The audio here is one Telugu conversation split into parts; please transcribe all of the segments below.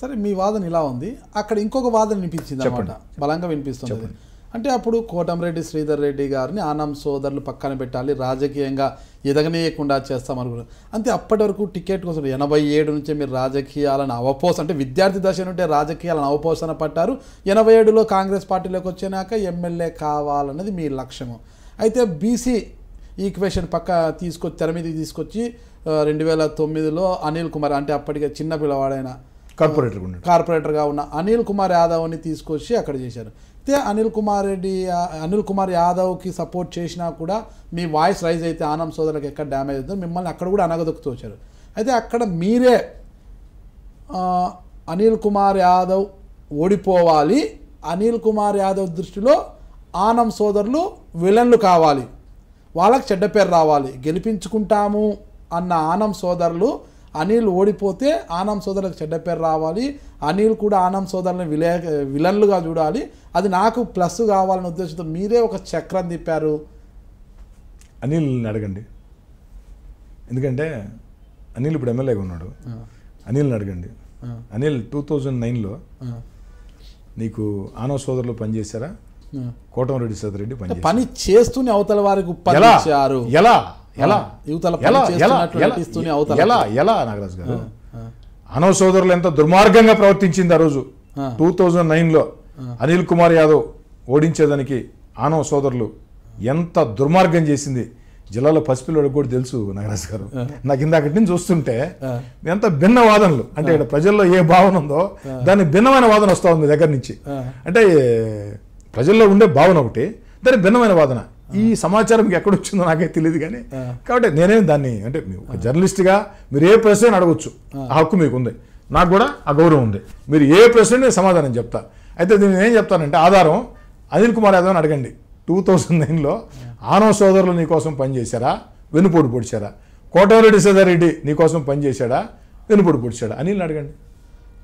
సరే మీ వాదన ఇలా ఉంది అక్కడ ఇంకొక వాదన వినిపించింది అనమాట బలంగా వినిపిస్తుంది అంటే అప్పుడు కోటంరెడ్డి శ్రీధర్ రెడ్డి గారిని ఆనం సోదరులు పక్కన పెట్టాలి రాజకీయంగా ఎదగనీయకుండా చేస్తామనుకున్నారు అంతే అప్పటి వరకు టికెట్ కోసం ఎనభై ఏడు నుంచి మీరు రాజకీయాలను అవపోస అంటే విద్యార్థి దశ నుండి రాజకీయాలను అవపోసన పట్టారు ఎనభై ఏడులో కాంగ్రెస్ పార్టీలోకి వచ్చినాక ఎమ్మెల్యే కావాలన్నది మీ లక్ష్యము అయితే బీసీ ఈక్వేషన్ పక్క తీసుకొచ్చి తెర మీదకి తీసుకొచ్చి రెండు వేల తొమ్మిదిలో అనిల్ కుమార్ అంటే అప్పటికే చిన్న పిల్లవాడైన కార్పొరేటర్ కార్పొరేటర్గా ఉన్న అనిల్ కుమార్ యాదవ్ని తీసుకొచ్చి అక్కడ చేశారు అయితే అనిల్ కుమార్ రెడ్డి అనిల్ కుమార్ యాదవ్కి సపోర్ట్ చేసినా కూడా మీ వాయిస్ రైజ్ అయితే ఆనం సోదరులకు ఎక్కడ డ్యామేజ్ అవుతుందో మిమ్మల్ని అక్కడ కూడా అనగదొక్కుతూ వచ్చారు అయితే అక్కడ మీరే అనిల్ కుమార్ యాదవ్ ఓడిపోవాలి అనిల్ కుమార్ యాదవ్ దృష్టిలో ఆనం సోదరులు విలన్లు కావాలి వాళ్ళకి చెడ్డ పేరు రావాలి గెలిపించుకుంటాము అన్న ఆనం సోదరులు అనిల్ ఓడిపోతే ఆనం సోదరులకు చెడ్డ పేరు రావాలి అనిల్ కూడా ఆనం సోదరులను విలే విలన్లుగా చూడాలి అది నాకు ప్లస్ కావాలనే ఉద్దేశంతో మీరే ఒక చక్రం తిప్పారు అనిల్ అడగండి ఎందుకంటే అనిల్ ఇప్పుడు ఎమ్మెల్యేగా ఉన్నాడు అనిల్ని అడగండి అనిల్ టూ థౌజండ్ నైన్లో నీకు ఆనవ సోదరులు పనిచేశారా కోటమిరెడ్డి సతిరెడ్డి పని పని చేస్తూనే అవతల వారికి ఎలా ఎలా యువతల అవతల ఎలా ఎలా నాగరాజు గారు అనవ సోదరులు ఎంత దుర్మార్గంగా ప్రవర్తించింది ఆ రోజు టూ థౌజండ్ నైన్లో అనిల్ కుమార్ యాదవ్ ఓడించేదానికి ఆనవ సోదరులు ఎంత దుర్మార్గం చేసింది జిల్లాలో పసిపిల్లడికి కూడా తెలుసు నాగరాజు గారు నాకు ఇందాకటి నుంచి చూస్తుంటే ఎంత భిన్న వాదనలు అంటే ఇక్కడ ప్రజల్లో ఏ భావన ఉందో దాని భిన్నమైన వాదన వస్తూ ఉంది దగ్గర నుంచి అంటే ప్రజల్లో ఉండే భావన ఒకటి దాని భిన్నమైన వాదన ఈ సమాచారం ఎక్కడ వచ్చిందో నాకే తెలియదు కానీ కాబట్టి నేనేం దాన్ని అంటే జర్నలిస్ట్గా మీరు ఏ ప్రశ్న అడగచ్చు ఆ హక్కు మీకు ఉంది నాకు కూడా ఆ గౌరవం ఉంది మీరు ఏ ప్రశ్న సమాధానం చెప్తా అయితే నేను ఏం చెప్తానంటే ఆధారం అనిల్ కుమార్ యాదవ్ అని అడగండి టూ థౌజండ్ నైన్లో ఆనవ సోదరులు నీకోసం పనిచేశారా వెనుపోటు పొడిచారా కోటారెడ్డి సదారెడ్డి నీకోసం పనిచేశాడా వెనుపోటు పొడిచాడా అనిల్ని అడగండి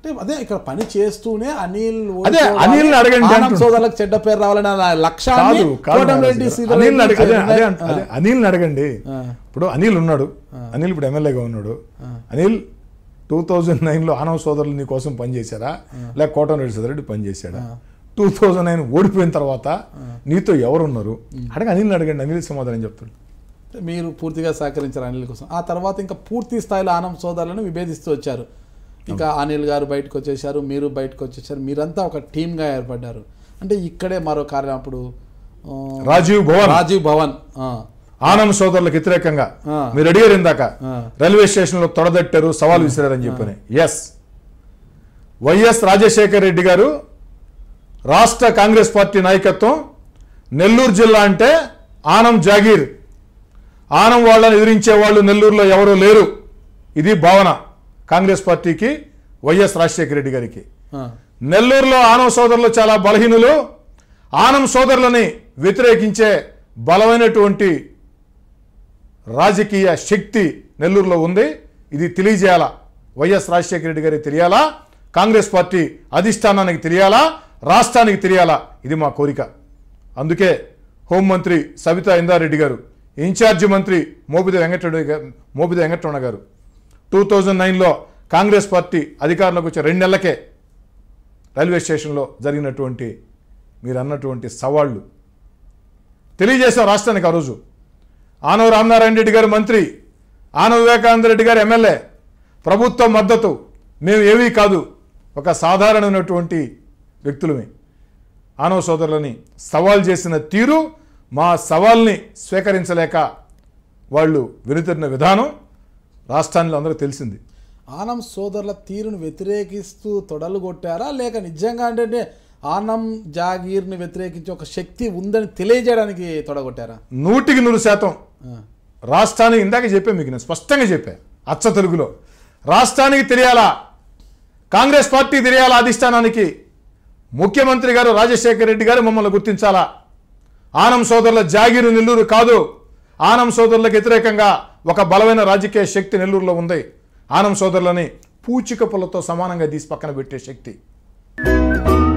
అంటే అదే ఇక్కడ పని చేస్తూనే అనిల్ అదే అనిల్ అడగండి సోదరులకు చెడ్డ పేరు రావాలని లక్ష్యాన్ని అనిల్ అడగండి ఇప్పుడు అనిల్ ఉన్నాడు అనిల్ ఇప్పుడు ఎమ్మెల్యేగా ఉన్నాడు అనిల్ టూ థౌజండ్ నైన్లో ఆనవ సోదరులు నీ కోసం పనిచేశారా లేక కోటంరెడ్డి సోదరుడు పనిచేశాడా టూ థౌజండ్ నైన్ ఓడిపోయిన తర్వాత నీతో ఎవరున్నారు అడగ అనిల్ని అడగండి అనిల్ సమాధానం చెప్తాడు మీరు పూర్తిగా సహకరించారు అనిల్ కోసం ఆ తర్వాత ఇంకా పూర్తి స్థాయిలో ఆనవ సోదరులను విభేదిస్తూ వచ్చారు ఇంకా అనిల్ గారు బయటకు వచ్చేసారు మీరు బయటకు వచ్చేసారు మీరంతా ఒక టీమ్గా ఏర్పడ్డారు అంటే ఇక్కడే మరో కార్యం అప్పుడు రాజీవ్ భవన్ రాజీవ్ భవన్ ఆనంద్ సోదరులకు వ్యతిరేకంగా మీరు అడిగారు ఇందాక రైల్వే స్టేషన్లో తొడదట్టారు సవాల్ విసిరారని చెప్పని ఎస్ వైఎస్ రాజశేఖర్ రెడ్డి గారు రాష్ట్ర కాంగ్రెస్ పార్టీ నాయకత్వం నెల్లూరు జిల్లా అంటే ఆనం జాగీర్ ఆనం వాళ్ళని ఎదిరించే వాళ్ళు నెల్లూరులో ఎవరూ లేరు ఇది భావన కాంగ్రెస్ పార్టీకి వైఎస్ రాజశేఖర రెడ్డి గారికి నెల్లూరులో ఆనం సోదరులు చాలా బలహీనులు ఆనం సోదరులని వ్యతిరేకించే బలమైనటువంటి రాజకీయ శక్తి నెల్లూరులో ఉంది ఇది తెలియజేయాలా వైఎస్ రాజశేఖర రెడ్డి గారికి తెలియాలా కాంగ్రెస్ పార్టీ అధిష్టానానికి తెలియాలా రాష్ట్రానికి తెలియాలా ఇది మా కోరిక అందుకే హోంమంత్రి సబితా ఇందారెడ్డి గారు ఇన్ఛార్జి మంత్రి మోపిద వెంకటరెడ్డి మోపిద వెంకటరమణ గారు టూ థౌజండ్ నైన్లో కాంగ్రెస్ పార్టీ అధికారంలోకి వచ్చే రెండు నెలలకే రైల్వే స్టేషన్లో జరిగినటువంటి మీరు అన్నటువంటి సవాళ్ళు తెలియజేశాం రాష్ట్రానికి ఆ రోజు ఆనవ రామనారాయణ రెడ్డి గారు మంత్రి ఆనవ వివేకానంద రెడ్డి గారు ఎమ్మెల్యే ప్రభుత్వ మద్దతు మేము ఏవీ కాదు ఒక సాధారణమైనటువంటి వ్యక్తులమే ఆనవ సోదరులని సవాల్ చేసిన తీరు మా సవాల్ని స్వీకరించలేక వాళ్ళు వెనుతిరిన విధానం రాష్ట్రాల్లో అందరూ తెలిసింది ఆనం సోదరుల తీరును వ్యతిరేకిస్తూ తొడలు కొట్టారా లేక నిజంగా అంటే ఆనం జాగీర్ని వ్యతిరేకించే ఒక శక్తి ఉందని తెలియజేయడానికి తొడగొట్టారా నూటికి నూరు శాతం రాష్ట్రానికి ఇందాక చెప్పే మీకు నేను స్పష్టంగా చెప్పా అచ్చ తెలుగులో రాష్ట్రానికి తెలియాలా కాంగ్రెస్ పార్టీ తెలియాలా అధిష్టానానికి ముఖ్యమంత్రి గారు రాజశేఖర రెడ్డి గారు మమ్మల్ని గుర్తించాలా ఆనం సోదరుల జాగీరు నెల్లూరు కాదు ఆనం సోదరులకు వ్యతిరేకంగా ఒక బలమైన రాజకీయ శక్తి నెల్లూరులో ఉంది ఆనం సోదరులని పూచిక పుల్లతో సమానంగా తీసి పక్కన పెట్టే శక్తి